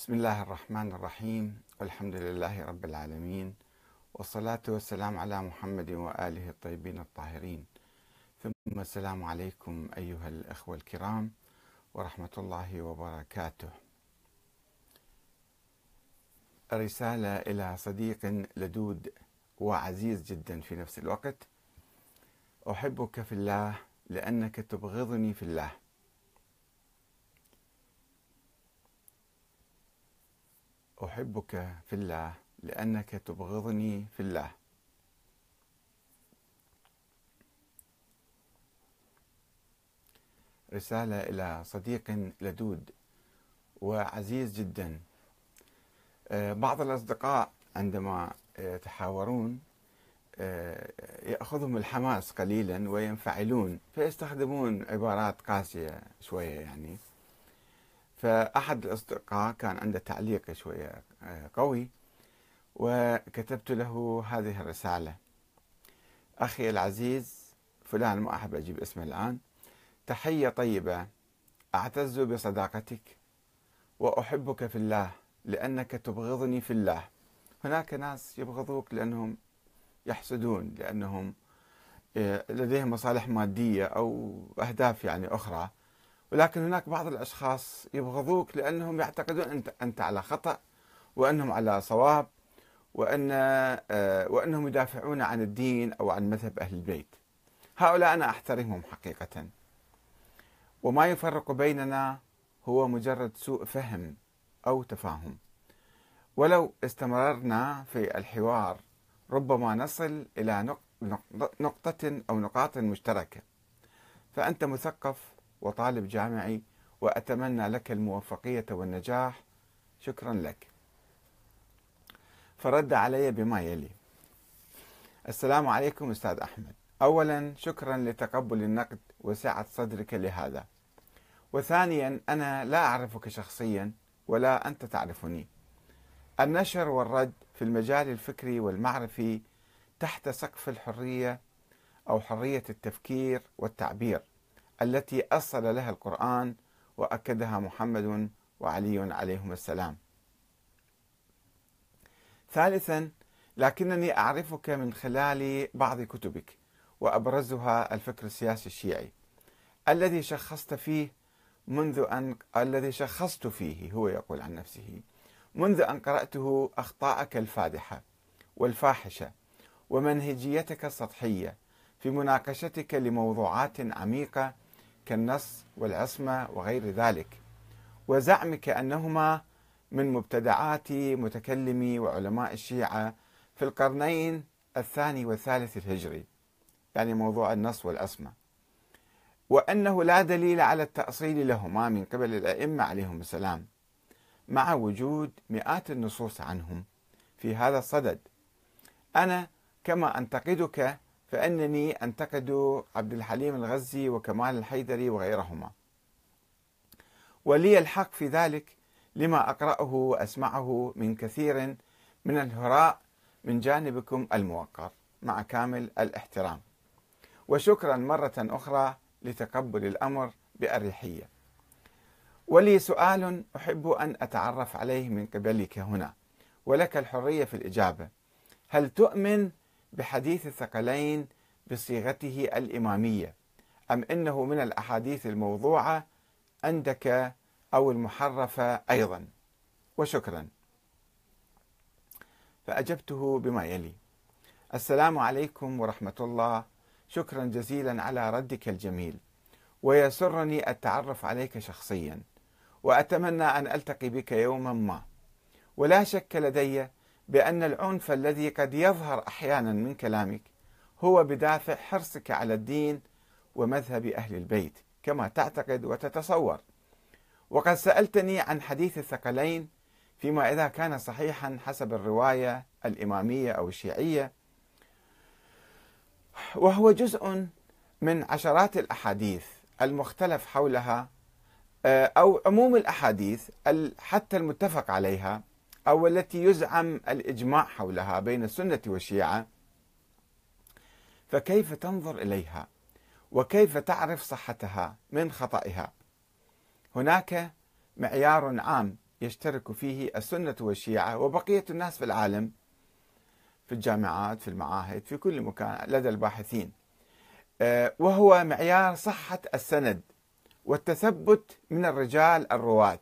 بسم الله الرحمن الرحيم والحمد لله رب العالمين والصلاة والسلام على محمد وآله الطيبين الطاهرين ثم السلام عليكم أيها الأخوة الكرام ورحمة الله وبركاته رسالة إلى صديق لدود وعزيز جدا في نفس الوقت أحبك في الله لأنك تبغضني في الله احبك في الله لانك تبغضني في الله رساله الى صديق لدود وعزيز جدا آه، بعض الاصدقاء عندما آه، يتحاورون آه، ياخذهم الحماس قليلا وينفعلون فيستخدمون عبارات قاسيه شويه يعني فأحد الأصدقاء كان عنده تعليق شوية آه، قوي وكتبت له هذه الرسالة أخي العزيز فلان ما أحب أجيب اسمه الآن تحية طيبة أعتز بصداقتك وأحبك في الله لأنك تبغضني في الله هناك ناس يبغضوك لأنهم يحسدون لأنهم آه، لديهم مصالح مادية أو أهداف يعني أخرى ولكن هناك بعض الأشخاص يبغضوك لأنهم يعتقدون أنت, أنت على خطأ وأنهم على صواب وأن آه، وأنهم يدافعون عن الدين أو عن مذهب أهل البيت هؤلاء أنا أحترمهم حقيقة وما يفرق بيننا هو مجرد سوء فهم أو تفاهم ولو استمررنا في الحوار ربما نصل إلى نقطة أو نقاط مشتركة فأنت مثقف وطالب جامعي وأتمنى لك الموفقية والنجاح شكرا لك فرد علي بما يلي السلام عليكم أستاذ أحمد أولا شكرا لتقبل النقد وسعة صدرك لهذا وثانيا أنا لا أعرفك شخصيا ولا أنت تعرفني النشر والرد في المجال الفكري والمعرفي تحت سقف الحرية أو حرية التفكير والتعبير التي أصل لها القرآن وأكدها محمد وعلي عليهم السلام. ثالثا لكنني أعرفك من خلال بعض كتبك وأبرزها الفكر السياسي الشيعي الذي شخصت فيه منذ أن الذي شخصت فيه هو يقول عن نفسه منذ أن قرأته أخطاءك الفادحة والفاحشة ومنهجيتك السطحية في مناقشتك لموضوعات عميقة كالنص والعصمة وغير ذلك وزعمك أنهما من مبتدعات متكلمي وعلماء الشيعة في القرنين الثاني والثالث الهجري يعني موضوع النص والعصمة وأنه لا دليل على التأصيل لهما من قبل الأئمة عليهم السلام مع وجود مئات النصوص عنهم في هذا الصدد أنا كما أنتقدك فإنني أنتقد عبد الحليم الغزي وكمال الحيدري وغيرهما ولي الحق في ذلك لما أقرأه وأسمعه من كثير من الهراء من جانبكم الموقر مع كامل الاحترام وشكرا مرة أخرى لتقبل الأمر بأريحية ولي سؤال أحب أن أتعرف عليه من قبلك هنا ولك الحرية في الإجابة هل تؤمن بحديث الثقلين بصيغته الإمامية أم إنه من الأحاديث الموضوعة عندك أو المحرفة أيضا وشكرا فأجبته بما يلي السلام عليكم ورحمة الله شكرا جزيلا على ردك الجميل ويسرني التعرف عليك شخصيا وأتمنى أن ألتقي بك يوما ما ولا شك لدي بأن العنف الذي قد يظهر أحيانا من كلامك هو بدافع حرصك على الدين ومذهب أهل البيت كما تعتقد وتتصور وقد سألتني عن حديث الثقلين فيما إذا كان صحيحا حسب الرواية الإمامية أو الشيعية وهو جزء من عشرات الأحاديث المختلف حولها أو عموم الأحاديث حتى المتفق عليها أو التي يزعم الإجماع حولها بين السنة والشيعة فكيف تنظر إليها وكيف تعرف صحتها من خطأها هناك معيار عام يشترك فيه السنة والشيعة وبقية الناس في العالم في الجامعات في المعاهد في كل مكان لدى الباحثين آه، وهو معيار صحة السند والتثبت من الرجال الرواة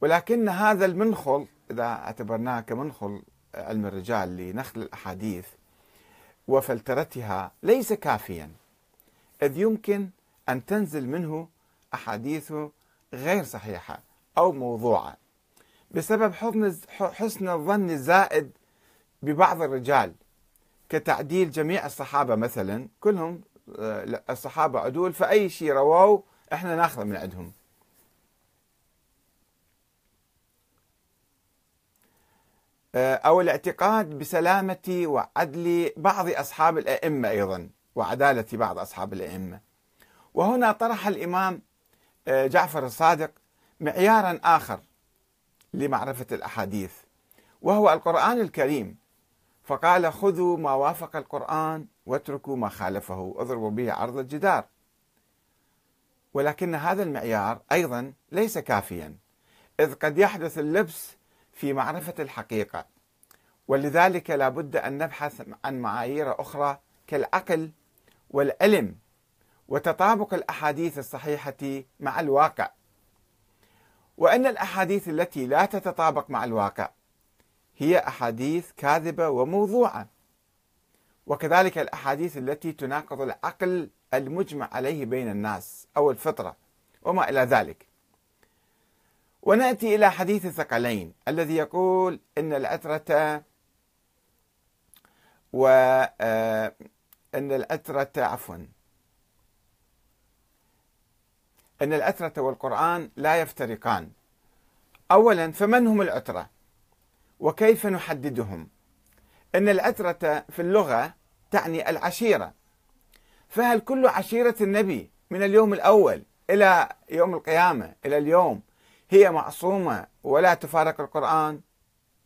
ولكن هذا المنخل إذا اعتبرناه كمنخل علم الرجال لنخل الأحاديث وفلترتها ليس كافيا إذ يمكن أن تنزل منه أحاديث غير صحيحة أو موضوعة بسبب حسن الظن الزائد ببعض الرجال كتعديل جميع الصحابة مثلا كلهم آه، الصحابة عدول فأي شيء رووا احنا ناخذه من عندهم آه، أو الاعتقاد بسلامة وعدل بعض أصحاب الأئمة أيضا وعدالة بعض أصحاب الأئمة وهنا طرح الإمام آه، جعفر الصادق معيارا آخر لمعرفة الأحاديث وهو القرآن الكريم فقال خذوا ما وافق القرآن واتركوا ما خالفه اضربوا به عرض الجدار ولكن هذا المعيار أيضا ليس كافيا إذ قد يحدث اللبس في معرفة الحقيقة ولذلك لا بد أن نبحث عن معايير أخرى كالعقل والعلم وتطابق الأحاديث الصحيحة مع الواقع وأن الأحاديث التي لا تتطابق مع الواقع هي أحاديث كاذبة وموضوعة وكذلك الأحاديث التي تناقض العقل المجمع عليه بين الناس أو الفطرة وما إلى ذلك وناتي الى حديث الثقلين الذي يقول ان العترة و آه، ان العترة عفوا ان العترة والقرآن لا يفترقان اولا فمن هم العترة وكيف نحددهم ان العترة في اللغة تعني العشيرة فهل كل عشيرة النبي من اليوم الاول الى يوم القيامة الى اليوم هي معصومة ولا تفارق القرآن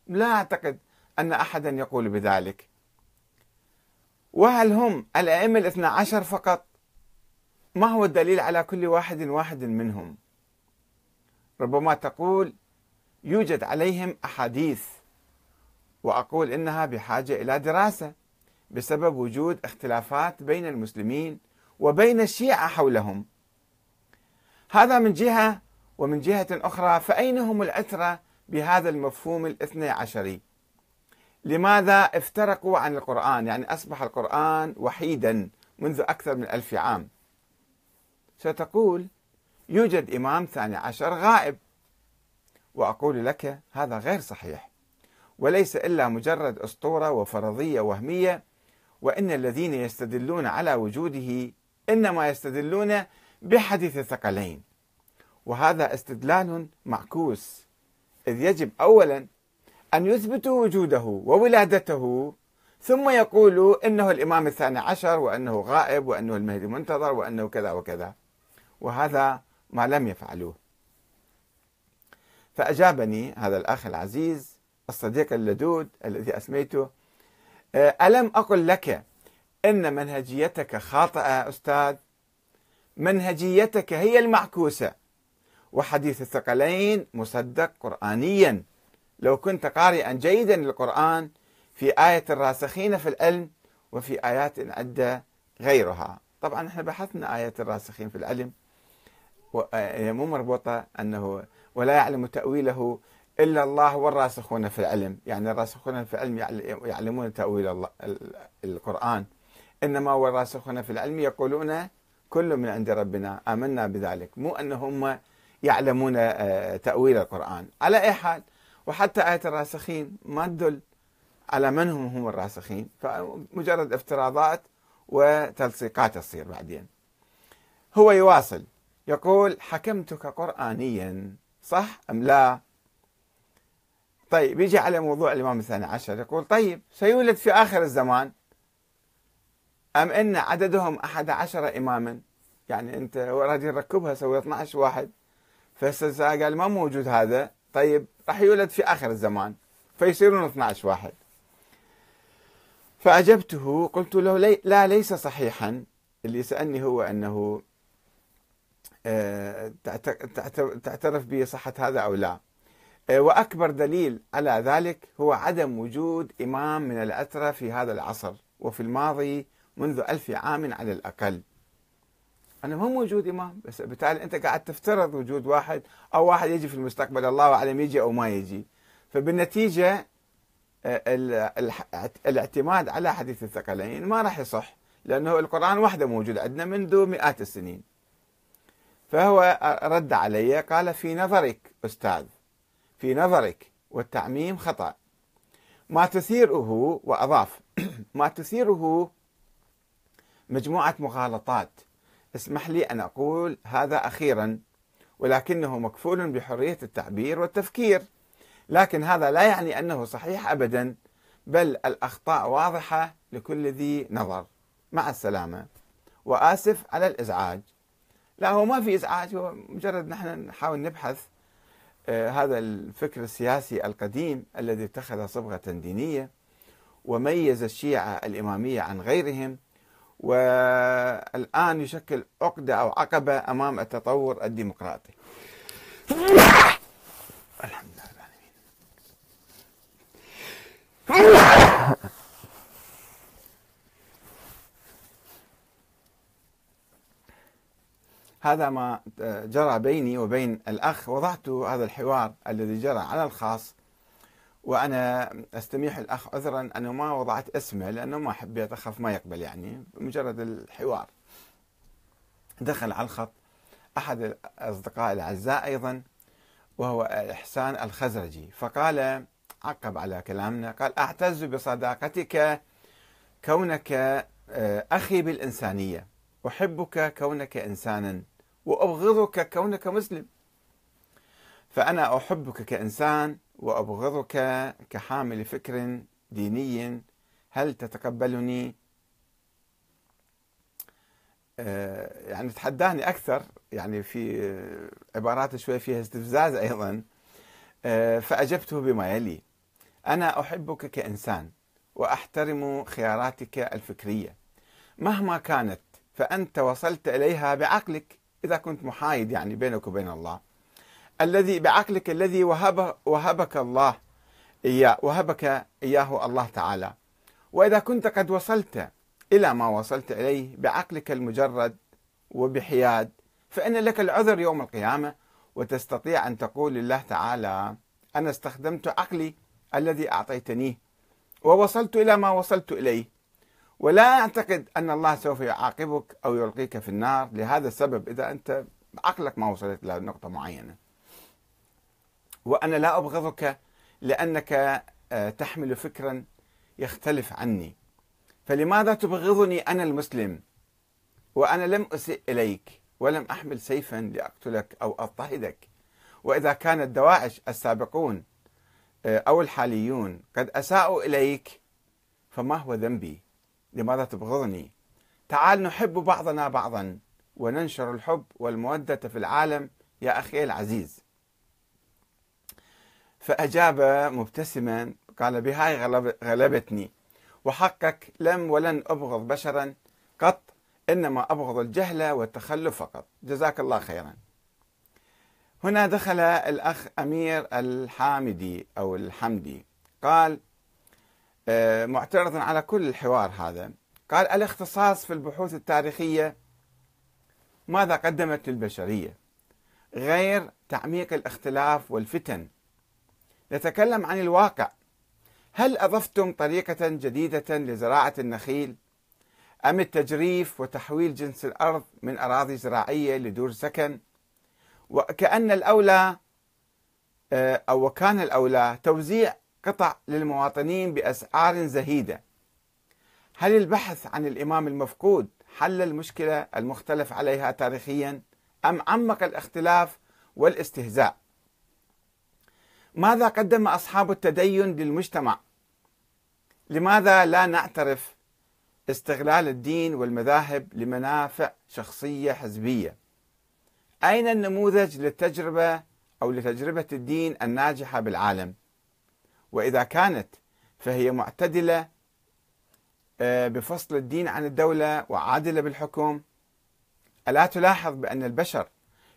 لا أعتقد أن أحدا يقول بذلك وهل هم الأئمة الاثنى عشر فقط ما هو الدليل على كل واحد واحد منهم ربما تقول يوجد عليهم أحاديث وأقول إنها بحاجة إلى دراسة بسبب وجود اختلافات بين المسلمين وبين الشيعة حولهم هذا من جهة ومن جهة أخرى فأين هم الأثرة بهذا المفهوم الاثني عشري لماذا افترقوا عن القرآن يعني أصبح القرآن وحيدا منذ أكثر من ألف عام ستقول يوجد إمام ثاني عشر غائب وأقول لك هذا غير صحيح وليس إلا مجرد أسطورة وفرضية وهمية وإن الذين يستدلون على وجوده إنما يستدلون بحديث الثقلين وهذا استدلال معكوس إذ يجب أولا أن يثبتوا وجوده وولادته ثم يقولوا إنه الإمام الثاني عشر وأنه غائب وأنه المهدي منتظر وأنه كذا وكذا وهذا ما لم يفعلوه فأجابني هذا الأخ العزيز الصديق اللدود الذي أسميته أه، ألم أقل لك أن منهجيتك خاطئة أستاذ منهجيتك هي المعكوسة وحديث الثقلين مصدق قرآنيا لو كنت قارئا جيدا للقرآن في آية الراسخين في العلم وفي آيات عدة غيرها طبعا احنا بحثنا آية الراسخين في العلم آه، مو مربوطة أنه ولا يعلم تأويله إلا الله والراسخون في العلم يعني الراسخون في العلم يعلمون تأويل الله القرآن إنما والراسخون في العلم يقولون كل من عند ربنا آمنا بذلك مو أنهم يعلمون آه، تأويل القرآن على أي حال وحتى آية الراسخين ما تدل على من هم هم الراسخين فمجرد افتراضات وتلصيقات تصير بعدين هو يواصل يقول حكمتك قرآنيا صح أم لا طيب يجي على موضوع الإمام الثاني عشر يقول طيب سيولد في آخر الزمان أم أن عددهم أحد عشر إماما يعني أنت راجل ركبها سوي 12 واحد فهسه قال ما موجود هذا طيب راح يولد في اخر الزمان فيصيرون 12 واحد فأجبته قلت له لي لا ليس صحيحا اللي سألني هو أنه آه، تعترف بصحة هذا أو لا آه، وأكبر دليل على ذلك هو عدم وجود إمام من الأترة في هذا العصر وفي الماضي منذ ألف عام على الأقل أنا ما موجود إمام بس بالتالي أنت قاعد تفترض وجود واحد أو واحد يجي في المستقبل الله أعلم يجي أو ما يجي فبالنتيجة آه، الاعتماد على حديث الثقلين ما راح يصح لأنه القرآن وحده موجود عندنا منذ مئات السنين فهو آه، رد علي قال في نظرك أستاذ في نظرك والتعميم خطأ ما تثيره وأضاف ما تثيره مجموعة مغالطات اسمح لي ان اقول هذا اخيرا ولكنه مكفول بحريه التعبير والتفكير لكن هذا لا يعني انه صحيح ابدا بل الاخطاء واضحه لكل ذي نظر مع السلامه واسف على الازعاج لا هو ما في ازعاج هو مجرد نحن نحاول نبحث آه، هذا الفكر السياسي القديم الذي اتخذ صبغه دينيه وميز الشيعه الاماميه عن غيرهم والآن يشكل عقدة أو عقبة أمام التطور الديمقراطي الحمد لله هذا ما جرى بيني وبين الأخ وضعت هذا الحوار الذي جرى على الخاص وانا استميح الاخ عذرا انه ما وضعت اسمه لانه ما حبيت اخاف ما يقبل يعني مجرد الحوار دخل على الخط احد الاصدقاء الاعزاء ايضا وهو احسان الخزرجي فقال عقب على كلامنا قال اعتز بصداقتك كونك آه، اخي بالانسانيه احبك كونك انسانا وابغضك كونك مسلم فانا احبك كانسان وأبغضك كحامل فكر ديني هل تتقبلني آه، يعني تحداني أكثر يعني في عبارات شوي فيها استفزاز أيضا آه، فأجبته بما يلي أنا أحبك كإنسان وأحترم خياراتك الفكرية مهما كانت فأنت وصلت إليها بعقلك إذا كنت محايد يعني بينك وبين الله الذي بعقلك الذي وهبه وهبك الله إياه وهبك إياه الله تعالى وإذا كنت قد وصلت إلى ما وصلت إليه بعقلك المجرد وبحياد فإن لك العذر يوم القيامة وتستطيع أن تقول لله تعالى أنا استخدمت عقلي الذي أعطيتنيه ووصلت إلى ما وصلت إليه ولا أعتقد أن الله سوف يعاقبك أو يلقيك في النار لهذا السبب إذا أنت عقلك ما وصلت إلى نقطة معينة وأنا لا أبغضك لأنك آه، تحمل فكرا يختلف عني فلماذا تبغضني أنا المسلم وأنا لم أسئ إليك ولم أحمل سيفا لأقتلك أو أضطهدك وإذا كانت دواعش السابقون آه، أو الحاليون قد أساءوا إليك فما هو ذنبي لماذا تبغضني تعال نحب بعضنا بعضا وننشر الحب والمودة في العالم يا أخي العزيز فأجاب مبتسما قال بهاي غلبتني وحقك لم ولن أبغض بشرا قط إنما أبغض الجهل والتخلف فقط جزاك الله خيرا هنا دخل الأخ أمير الحامدي أو الحمدي قال آه، معترضا على كل الحوار هذا قال الاختصاص في البحوث التاريخية ماذا قدمت للبشرية غير تعميق الاختلاف والفتن نتكلم عن الواقع هل أضفتم طريقة جديدة لزراعة النخيل؟ أم التجريف وتحويل جنس الأرض من أراضي زراعية لدور سكن؟ وكأن الأولى آه، أو وكان الأولى توزيع قطع للمواطنين بأسعار زهيدة هل البحث عن الإمام المفقود حل المشكلة المختلف عليها تاريخيا أم عمق الاختلاف والاستهزاء ماذا قدم أصحاب التدين للمجتمع؟ لماذا لا نعترف استغلال الدين والمذاهب لمنافع شخصية حزبية؟ أين النموذج للتجربة أو لتجربة الدين الناجحة بالعالم؟ وإذا كانت فهي معتدلة آه، بفصل الدين عن الدولة وعادلة بالحكم ألا تلاحظ بأن البشر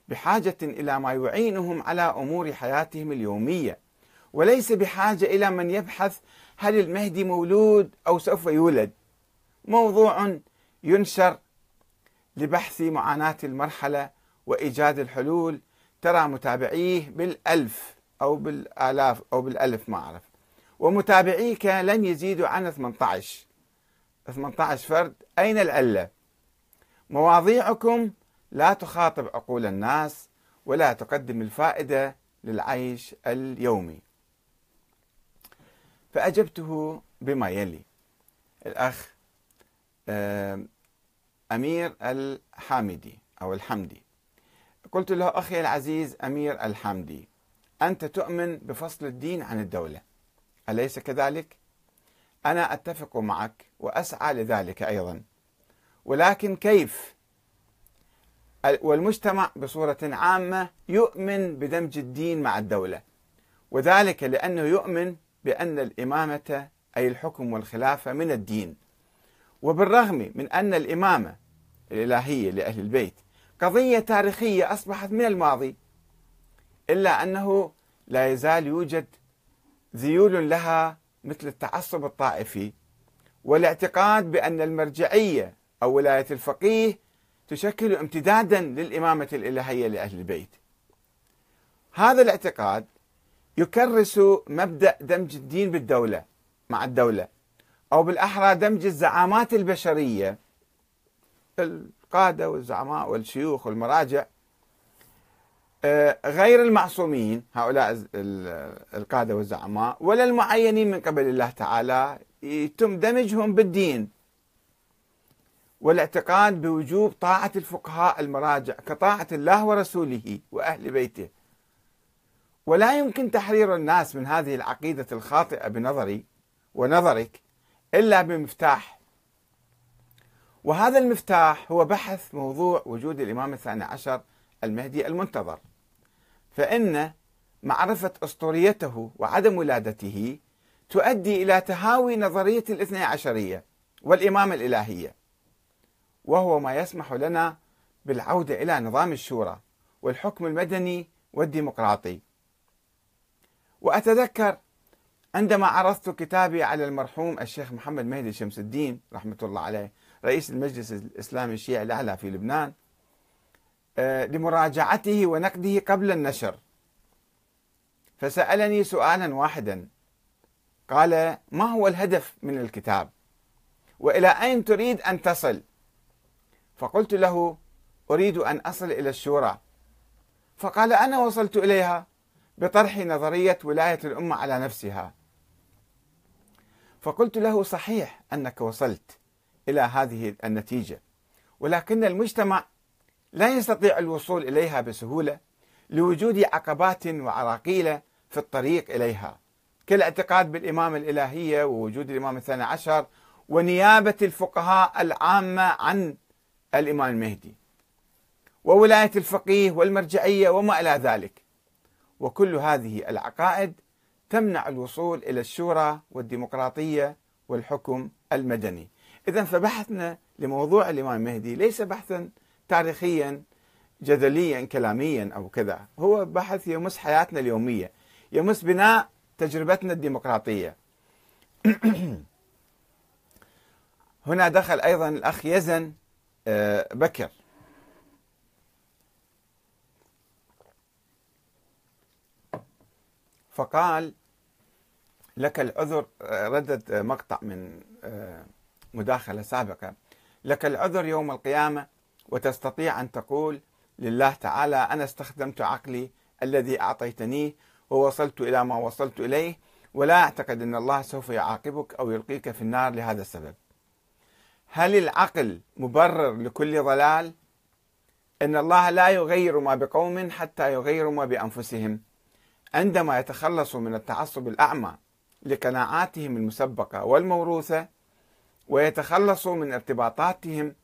بحاجة إلى ما يعينهم على أمور حياتهم اليومية وليس بحاجة إلى من يبحث هل المهدي مولود أو سوف يولد موضوع ينشر لبحث معاناة المرحلة وإيجاد الحلول ترى متابعيه بالألف أو بالآلاف أو بالألف ما أعرف ومتابعيك لن يزيدوا عن 18 18 فرد أين الألة مواضيعكم لا تخاطب عقول الناس ولا تقدم الفائدة للعيش اليومي فأجبته بما يلي الأخ أمير الحامدي أو الحمدي قلت له أخي العزيز أمير الحمدي أنت تؤمن بفصل الدين عن الدولة أليس كذلك؟ أنا أتفق معك وأسعى لذلك أيضا ولكن كيف؟ والمجتمع بصورة عامة يؤمن بدمج الدين مع الدولة وذلك لأنه يؤمن بأن الإمامة أي الحكم والخلافة من الدين وبالرغم من أن الإمامة الإلهية لأهل البيت قضية تاريخية أصبحت من الماضي إلا أنه لا يزال يوجد ذيول لها مثل التعصب الطائفي والاعتقاد بأن المرجعية أو ولاية الفقيه تشكل امتدادا للإمامة الإلهية لأهل البيت هذا الاعتقاد يكرس مبدأ دمج الدين بالدولة مع الدولة أو بالأحرى دمج الزعامات البشرية القادة والزعماء والشيوخ والمراجع آه، غير المعصومين هؤلاء القادة والزعماء ولا المعينين من قبل الله تعالى يتم دمجهم بالدين والاعتقاد بوجوب طاعة الفقهاء المراجع كطاعة الله ورسوله وأهل بيته ولا يمكن تحرير الناس من هذه العقيدة الخاطئة بنظري ونظرك إلا بمفتاح وهذا المفتاح هو بحث موضوع وجود الإمام الثاني عشر المهدي المنتظر فإن معرفة أسطوريته وعدم ولادته تؤدي إلى تهاوي نظرية الاثنى عشرية والإمامة الإلهية وهو ما يسمح لنا بالعودة إلى نظام الشورى والحكم المدني والديمقراطي وأتذكر عندما عرضت كتابي على المرحوم الشيخ محمد مهدي شمس الدين رحمة الله عليه رئيس المجلس الإسلامي الشيعي الأعلى في لبنان آه، لمراجعته ونقده قبل النشر فسألني سؤالا واحدا قال ما هو الهدف من الكتاب وإلى أين تريد أن تصل فقلت له أريد أن أصل إلى الشورى فقال أنا وصلت إليها بطرح نظرية ولاية الأمة على نفسها فقلت له صحيح أنك وصلت إلى هذه النتيجة ولكن المجتمع لا يستطيع الوصول إليها بسهولة لوجود عقبات وعراقيل في الطريق إليها كالاعتقاد بالإمام الإلهية ووجود الإمام الثاني عشر ونيابة الفقهاء العامة عن الإمام المهدي وولاية الفقيه والمرجعية وما إلى ذلك وكل هذه العقائد تمنع الوصول إلى الشورى والديمقراطية والحكم المدني إذا فبحثنا لموضوع الإمام المهدي ليس بحثا تاريخيا جدليا كلاميا أو كذا هو بحث يمس حياتنا اليومية يمس بناء تجربتنا الديمقراطية هنا دخل أيضا الأخ يزن آه، بكر فقال لك العذر آه، ردت آه، مقطع من مداخلة سابقة لك العذر يوم القيامة وتستطيع أن تقول لله تعالى أنا استخدمت عقلي الذي أعطيتنيه ووصلت إلى ما وصلت إليه ولا أعتقد أن الله سوف يعاقبك أو يلقيك في النار لهذا السبب هل العقل مبرر لكل ضلال؟ ان الله لا يغير ما بقوم حتى يغيروا ما بانفسهم. عندما يتخلصوا من التعصب الاعمى لقناعاتهم المسبقه والموروثه ويتخلصوا من ارتباطاتهم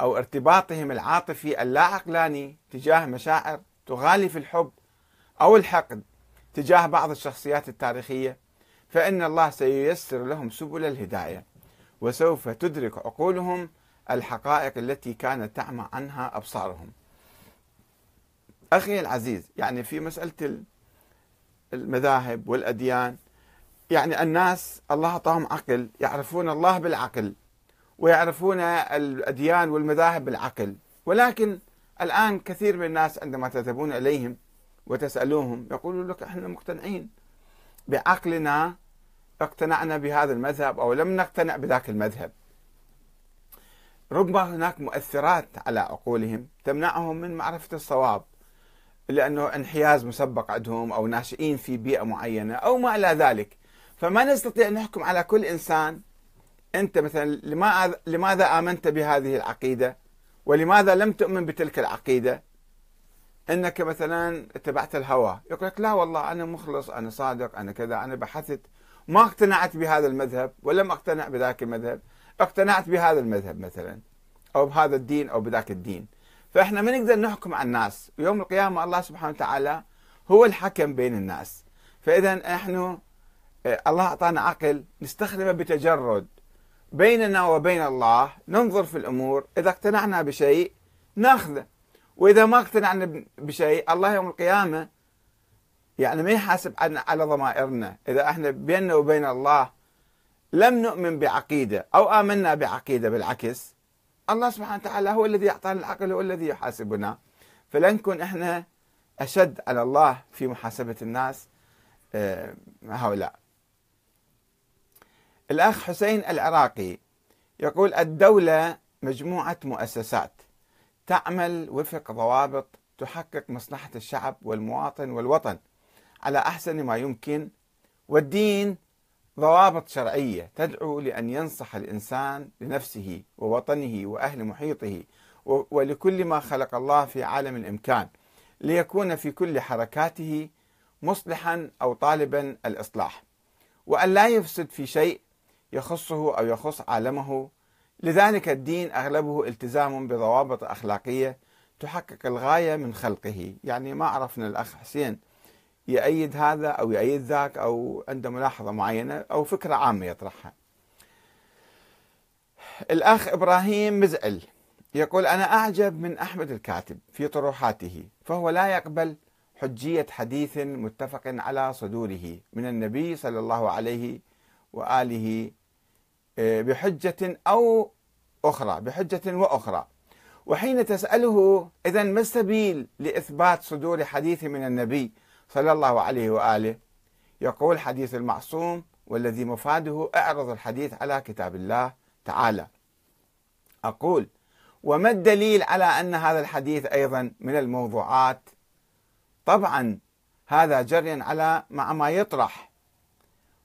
او ارتباطهم العاطفي اللاعقلاني تجاه مشاعر تغالي في الحب او الحقد تجاه بعض الشخصيات التاريخيه فان الله سييسر لهم سبل الهدايه. وسوف تدرك عقولهم الحقائق التي كانت تعمى عنها أبصارهم أخي العزيز يعني في مسألة المذاهب والأديان يعني الناس الله أعطاهم عقل يعرفون الله بالعقل ويعرفون الأديان والمذاهب بالعقل ولكن الآن كثير من الناس عندما تذهبون إليهم وتسألوهم يقولوا لك احنا مقتنعين بعقلنا اقتنعنا بهذا المذهب أو لم نقتنع بذاك المذهب ربما هناك مؤثرات على عقولهم تمنعهم من معرفة الصواب لأنه انحياز مسبق عندهم أو ناشئين في بيئة معينة أو ما إلى ذلك فما نستطيع أن نحكم على كل إنسان أنت مثلا لماذا آمنت بهذه العقيدة ولماذا لم تؤمن بتلك العقيدة أنك مثلا اتبعت الهوى يقول لك لا والله أنا مخلص أنا صادق أنا كذا أنا بحثت ما اقتنعت بهذا المذهب ولم اقتنع بذاك المذهب اقتنعت بهذا المذهب مثلا او بهذا الدين او بذاك الدين فاحنا ما نقدر نحكم على الناس يوم القيامه الله سبحانه وتعالى هو الحكم بين الناس فاذا نحن آه، الله اعطانا عقل نستخدمه بتجرد بيننا وبين الله ننظر في الامور اذا اقتنعنا بشيء ناخذه واذا ما اقتنعنا بشيء الله يوم القيامه يعني ما يحاسب على ضمائرنا إذا احنا بيننا وبين الله لم نؤمن بعقيدة أو آمنا بعقيدة بالعكس الله سبحانه وتعالى هو الذي اعطانا العقل هو الذي يحاسبنا فلنكن احنا أشد على الله في محاسبة الناس آه، هؤلاء الأخ حسين العراقي يقول الدولة مجموعة مؤسسات تعمل وفق ضوابط تحقق مصلحة الشعب والمواطن والوطن على أحسن ما يمكن والدين ضوابط شرعية تدعو لأن ينصح الإنسان لنفسه ووطنه وأهل محيطه ولكل ما خلق الله في عالم الإمكان ليكون في كل حركاته مصلحا أو طالبا الإصلاح وأن لا يفسد في شيء يخصه أو يخص عالمه لذلك الدين أغلبه التزام بضوابط أخلاقية تحقق الغاية من خلقه يعني ما عرفنا الأخ حسين يأيد هذا أو يأيد ذاك أو عنده ملاحظة معينة أو فكرة عامة يطرحها الأخ إبراهيم مزعل يقول أنا أعجب من أحمد الكاتب في طروحاته فهو لا يقبل حجية حديث متفق على صدوره من النبي صلى الله عليه وآله آه، بحجة أو أخرى بحجة وأخرى وحين تسأله إذا ما السبيل لإثبات صدور حديث من النبي صلى الله عليه واله يقول حديث المعصوم والذي مفاده اعرض الحديث على كتاب الله تعالى. اقول وما الدليل على ان هذا الحديث ايضا من الموضوعات؟ طبعا هذا جري على مع ما يطرح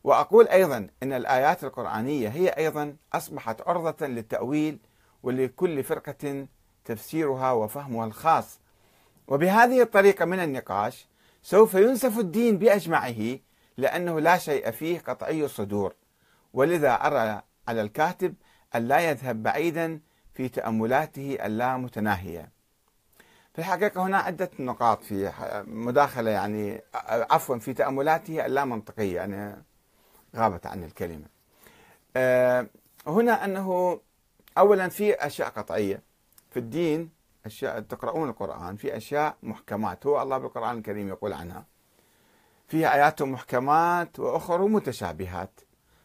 واقول ايضا ان الايات القرانيه هي ايضا اصبحت عرضه للتاويل ولكل فرقه تفسيرها وفهمها الخاص وبهذه الطريقه من النقاش سوف ينسف الدين باجمعه لانه لا شيء فيه قطعي الصدور ولذا ارى على الكاتب أن لا يذهب بعيدا في تاملاته اللامتناهيه. في الحقيقه هنا عده نقاط في مداخله يعني عفوا في تاملاته اللامنطقيه يعني غابت عن الكلمه. آه، هنا انه اولا في اشياء قطعيه في الدين أشياء تقرؤون القرآن في أشياء محكمات هو الله بالقرآن الكريم يقول عنها فيها آيات محكمات واخر متشابهات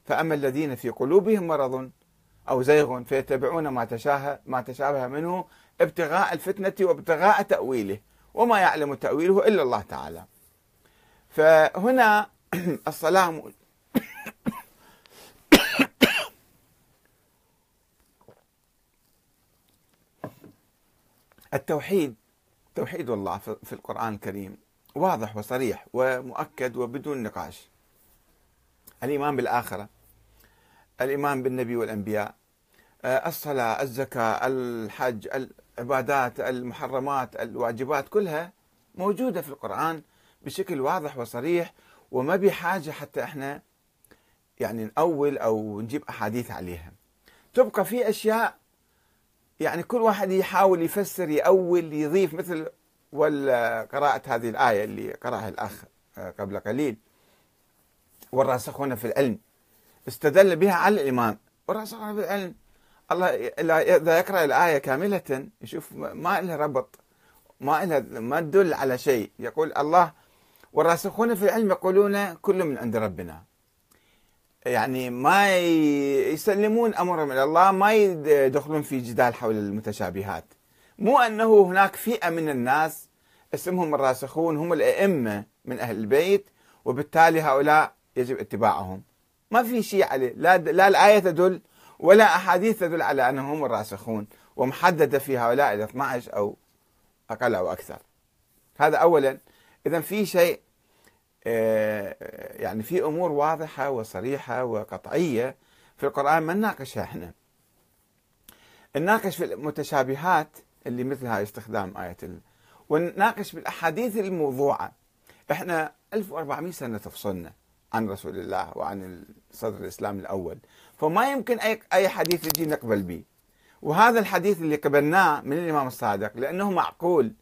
فأما الذين في قلوبهم مرض أو زيغ فيتبعون ما تشابه ما تشابه منه ابتغاء الفتنة وابتغاء تأويله وما يعلم تأويله إلا الله تعالى فهنا الصلاة التوحيد توحيد الله في القرآن الكريم واضح وصريح ومؤكد وبدون نقاش الإيمان بالآخرة الإيمان بالنبي والأنبياء آه، الصلاة الزكاة الحج العبادات المحرمات الواجبات كلها موجودة في القرآن بشكل واضح وصريح وما بحاجة حتى احنا يعني نأول أو نجيب أحاديث عليها تبقى في أشياء يعني كل واحد يحاول يفسر يأول يضيف مثل قراءة هذه الآية اللي قرأها الأخ آه، قبل قليل والراسخون في العلم استدل بها على الإيمان والراسخون في العلم الله إذا يقرأ الآية كاملة يشوف ما لها ربط ما لها ما تدل على شيء يقول الله والراسخون في العلم يقولون كل من عند ربنا يعني ما يسلمون امرهم الى الله ما يدخلون في جدال حول المتشابهات مو انه هناك فئه من الناس اسمهم الراسخون هم الائمه من اهل البيت وبالتالي هؤلاء يجب اتباعهم ما في شيء عليه لا لا الايه تدل ولا احاديث تدل على انهم هم الراسخون ومحدده في هؤلاء ال 12 او اقل او اكثر هذا اولا اذا في شيء آه، يعني في امور واضحه وصريحه وقطعيه في القران ما نناقشها احنا نناقش في المتشابهات اللي مثلها استخدام آية ال... ونناقش بالأحاديث الموضوعة إحنا 1400 سنة تفصلنا عن رسول الله وعن صدر الإسلام الأول فما يمكن أي, أي حديث يجي نقبل به وهذا الحديث اللي قبلناه من الإمام الصادق لأنه معقول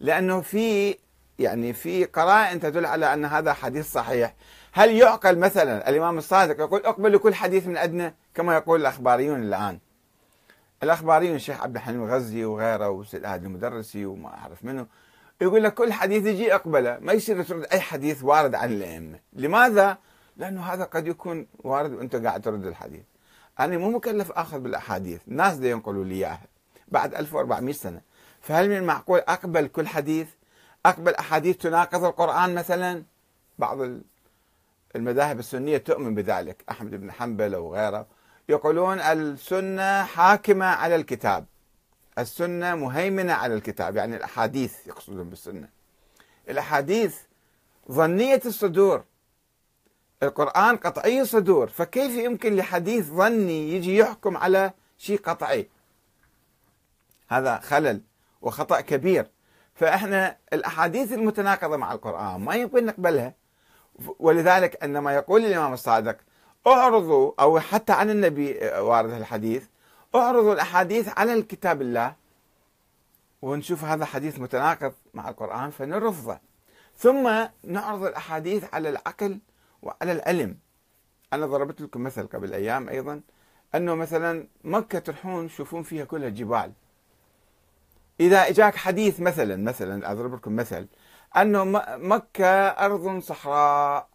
لأنه في يعني في قرائن تدل على أن هذا حديث صحيح هل يعقل مثلا الإمام الصادق يقول أقبل كل حديث من أدنى كما يقول الأخباريون الآن الأخباريون الشيخ عبد الحليم الغزي وغيره وسيد هادي المدرسي وما أعرف منه يقول لك كل حديث يجي أقبله ما يصير ترد أي حديث وارد عن الأئمة لماذا؟ لأنه هذا قد يكون وارد وأنت قاعد ترد الحديث أنا مو مكلف آخذ بالأحاديث ناس دي ينقلوا لي إياها بعد 1400 سنة فهل من المعقول أقبل كل حديث؟ أقبل أحاديث تناقض القرآن مثلا بعض المذاهب السنية تؤمن بذلك أحمد بن حنبل أو غيره يقولون السنة حاكمة على الكتاب السنة مهيمنة على الكتاب يعني الأحاديث يقصدون بالسنة الأحاديث ظنية الصدور القرآن قطعي الصدور فكيف يمكن لحديث ظني يجي يحكم على شيء قطعي هذا خلل وخطأ كبير فاحنا الاحاديث المتناقضه مع القران ما يمكن نقبلها ولذلك عندما يقول الامام الصادق اعرضوا او حتى عن النبي آه، وارد الحديث اعرضوا الاحاديث على الكتاب الله ونشوف هذا حديث متناقض مع القران فنرفضه ثم نعرض الاحاديث على العقل وعلى العلم انا ضربت لكم مثل قبل ايام ايضا انه مثلا مكه تروحون تشوفون فيها كلها جبال إذا إجاك حديث مثلا مثلا أضرب لكم مثل أنه مكة أرض صحراء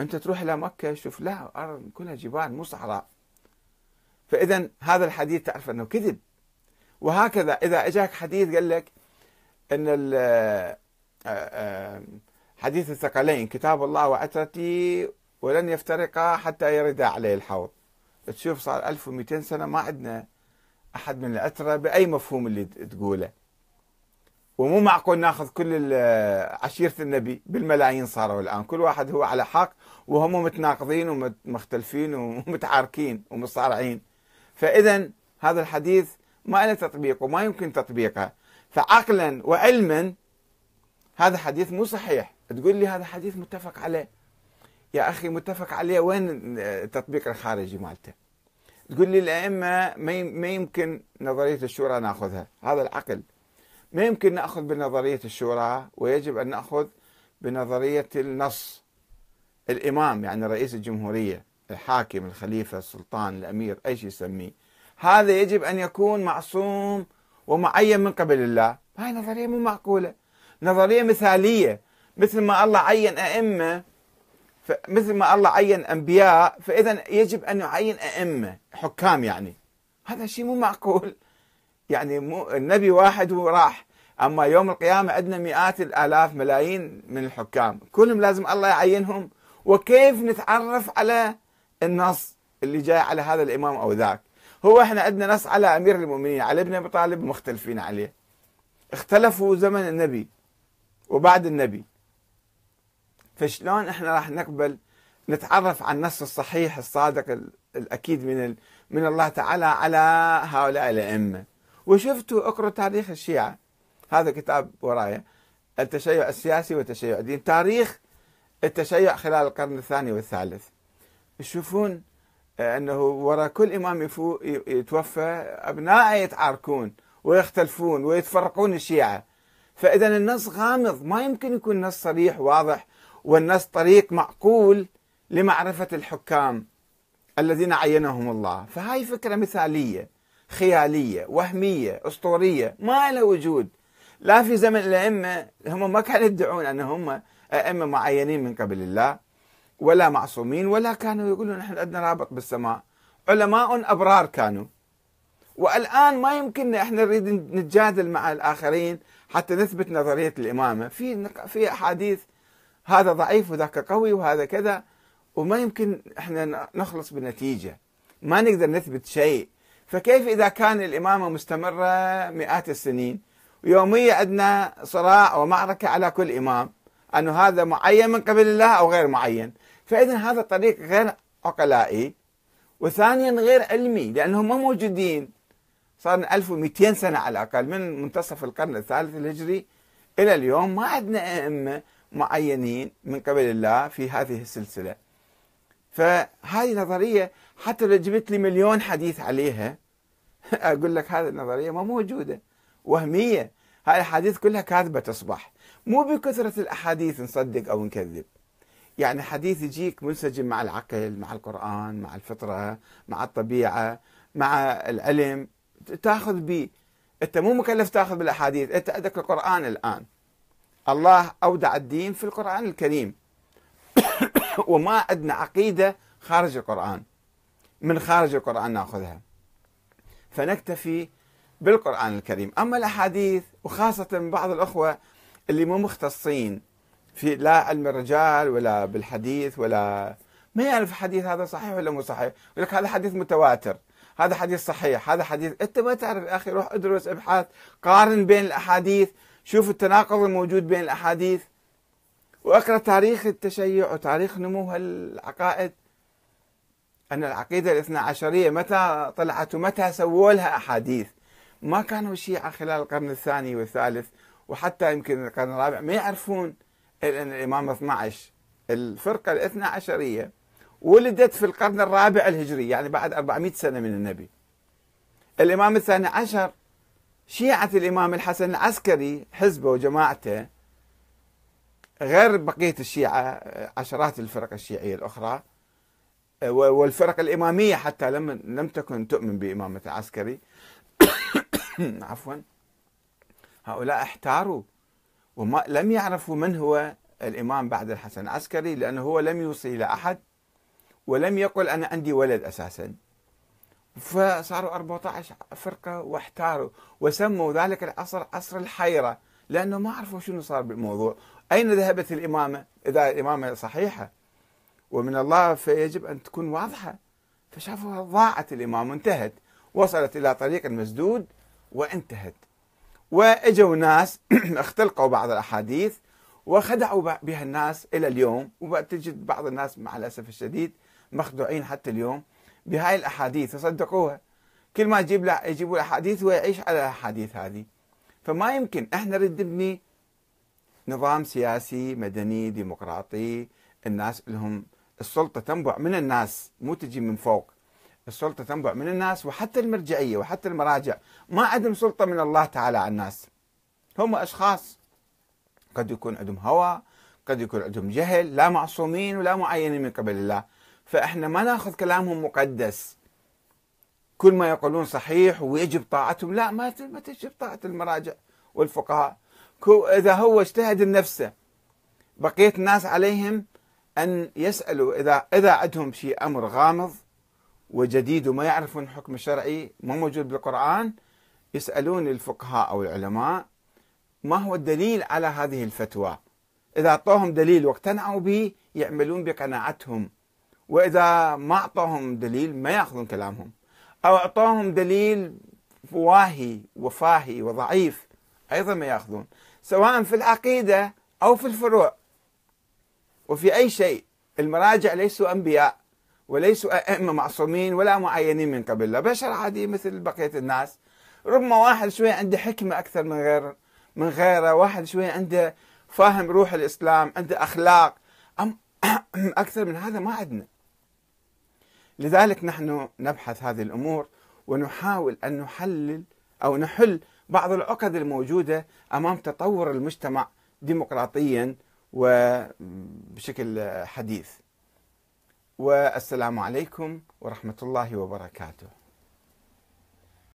أنت تروح إلى مكة تشوف لا أرض كلها جبال مو صحراء فإذا هذا الحديث تعرف أنه كذب وهكذا إذا إجاك حديث قال لك أن آه، آه، حديث الثقلين كتاب الله وعترتي ولن يفترقا حتى يرد عليه الحوض تشوف صار 1200 سنة ما عندنا أحد من الأترة بأي مفهوم اللي تقوله ومو معقول ناخذ كل عشيرة النبي بالملايين صاروا الآن كل واحد هو على حق وهم متناقضين ومختلفين ومتعاركين ومصارعين فإذا هذا الحديث ما له تطبيق وما يمكن تطبيقه فعقلا وعلما هذا حديث مو صحيح تقول لي هذا حديث متفق عليه يا أخي متفق عليه وين التطبيق الخارجي مالته تقول لي الأئمة ما يمكن نظرية الشورى ناخذها هذا العقل ما يمكن ناخذ بنظريه الشورى ويجب ان ناخذ بنظريه النص الامام يعني رئيس الجمهوريه الحاكم الخليفه السلطان الامير اي شيء يسميه هذا يجب ان يكون معصوم ومعين من قبل الله هاي نظريه مو معقوله نظريه مثاليه مثل ما الله عين ائمه فمثل ما الله عين انبياء فاذا يجب ان يعين ائمه حكام يعني هذا شيء مو معقول يعني مو النبي واحد وراح اما يوم القيامه عندنا مئات الالاف ملايين من الحكام كلهم لازم الله يعينهم وكيف نتعرف على النص اللي جاي على هذا الامام او ذاك هو احنا عندنا نص على امير المؤمنين علي بن ابي طالب مختلفين عليه اختلفوا زمن النبي وبعد النبي فشلون احنا راح نقبل نتعرف على النص الصحيح الصادق الاكيد من من الله تعالى على هؤلاء الائمه وشفتوا اقروا تاريخ الشيعه هذا كتاب ورايا التشيع السياسي والتشيع الدين تاريخ التشيع خلال القرن الثاني والثالث تشوفون آه، انه وراء كل امام يتوفى ابنائه يتعاركون ويختلفون ويتفرقون الشيعه فاذا النص غامض ما يمكن يكون نص صريح واضح والنص طريق معقول لمعرفة الحكام الذين عينهم الله فهاي فكرة مثالية خيالية وهمية أسطورية ما لها وجود لا في زمن الأئمة هم ما كانوا يدعون أن هم أئمة معينين من قبل الله ولا معصومين ولا كانوا يقولون نحن عندنا رابط بالسماء علماء أبرار كانوا والآن ما يمكننا احنا نريد نتجادل مع الآخرين حتى نثبت نظرية الإمامة في في أحاديث هذا ضعيف وذاك قوي وهذا كذا وما يمكن احنا نخلص بنتيجه ما نقدر نثبت شيء فكيف اذا كان الامامه مستمره مئات السنين ويوميا عندنا صراع ومعركه على كل امام انه هذا معين من قبل الله او غير معين فاذا هذا الطريق غير عقلائي وثانيا غير علمي لانهم ما موجودين صار 1200 سنه على الاقل من منتصف القرن الثالث الهجري الى اليوم ما عندنا ائمه معينين من قبل الله في هذه السلسلة فهذه نظرية حتى لو جبت لي مليون حديث عليها أقول لك هذه النظرية ما موجودة وهمية هاي الأحاديث كلها كاذبة تصبح مو بكثرة الأحاديث نصدق أو نكذب يعني حديث يجيك منسجم مع العقل مع القرآن مع الفطرة مع الطبيعة مع العلم تاخذ به انت مو مكلف تاخذ بالاحاديث انت عندك القران الان الله أودع الدين في القرآن الكريم وما عندنا عقيدة خارج القرآن من خارج القرآن ناخذها فنكتفي بالقرآن الكريم أما الأحاديث وخاصة بعض الأخوة اللي مو مختصين في لا علم الرجال ولا بالحديث ولا ما يعرف الحديث هذا صحيح ولا مو صحيح يقول لك هذا حديث متواتر هذا حديث صحيح هذا حديث انت ما تعرف يا اخي روح ادرس ابحث قارن بين الاحاديث شوف التناقض الموجود بين الأحاديث وأقرأ تاريخ التشيع وتاريخ نمو هالعقائد أن العقيدة الاثنا عشرية متى طلعت ومتى سووا لها أحاديث ما كانوا الشيعة خلال القرن الثاني والثالث وحتى يمكن القرن الرابع ما يعرفون أن الإمام 12 الفرقة الاثنا عشرية ولدت في القرن الرابع الهجري يعني بعد 400 سنة من النبي الإمام الثاني عشر شيعة الإمام الحسن العسكري حزبه وجماعته غير بقية الشيعة عشرات الفرق الشيعية الأخرى والفرق الإمامية حتى لم لم تكن تؤمن بإمامة العسكري عفوا هؤلاء احتاروا وما لم يعرفوا من هو الإمام بعد الحسن العسكري لأنه هو لم يوصي إلى أحد ولم يقل أنا عندي ولد أساساً فصاروا 14 فرقة واحتاروا وسموا ذلك العصر عصر الحيرة لأنه ما عرفوا شنو صار بالموضوع أين ذهبت الإمامة إذا الإمامة صحيحة ومن الله فيجب أن تكون واضحة فشافوها ضاعت الإمامة انتهت وصلت إلى طريق مسدود وانتهت وإجوا ناس اختلقوا بعض الأحاديث وخدعوا بها الناس إلى اليوم وتجد بعض الناس مع الأسف الشديد مخدوعين حتى اليوم بهاي الاحاديث وصدقوها كل ما يجيب له يجيبوا الاحاديث ويعيش على الاحاديث هذه فما يمكن احنا نريد نبني نظام سياسي مدني ديمقراطي الناس لهم السلطه تنبع من الناس مو تجي من فوق السلطه تنبع من الناس وحتى المرجعيه وحتى المراجع ما عندهم سلطه من الله تعالى على الناس هم اشخاص قد يكون عندهم هوى قد يكون عندهم جهل لا معصومين ولا معينين من قبل الله فإحنا ما ناخذ كلامهم مقدس كل ما يقولون صحيح ويجب طاعتهم لا ما ما تجب طاعة المراجع والفقهاء إذا هو اجتهد بنفسه بقية الناس عليهم أن يسألوا إذا إذا عندهم شيء أمر غامض وجديد وما يعرفون الحكم الشرعي ما موجود بالقرآن يسألون الفقهاء أو العلماء ما هو الدليل على هذه الفتوى إذا أعطوهم دليل واقتنعوا به يعملون بقناعتهم وإذا ما اعطوهم دليل ما يأخذون كلامهم أو اعطوهم دليل واهي وفاهي وضعيف أيضا ما يأخذون سواء في العقيدة أو في الفروع وفي أي شيء المراجع ليسوا أنبياء وليسوا أئمة معصومين ولا معينين من قبل لا بشر عادي مثل بقية الناس ربما واحد شوي عنده حكمة أكثر من غير من غيره واحد شوي عنده فاهم روح الإسلام عنده أخلاق أم أكثر من هذا ما عندنا لذلك نحن نبحث هذه الامور ونحاول ان نحلل او نحل بعض العقد الموجوده امام تطور المجتمع ديمقراطيا وبشكل حديث والسلام عليكم ورحمه الله وبركاته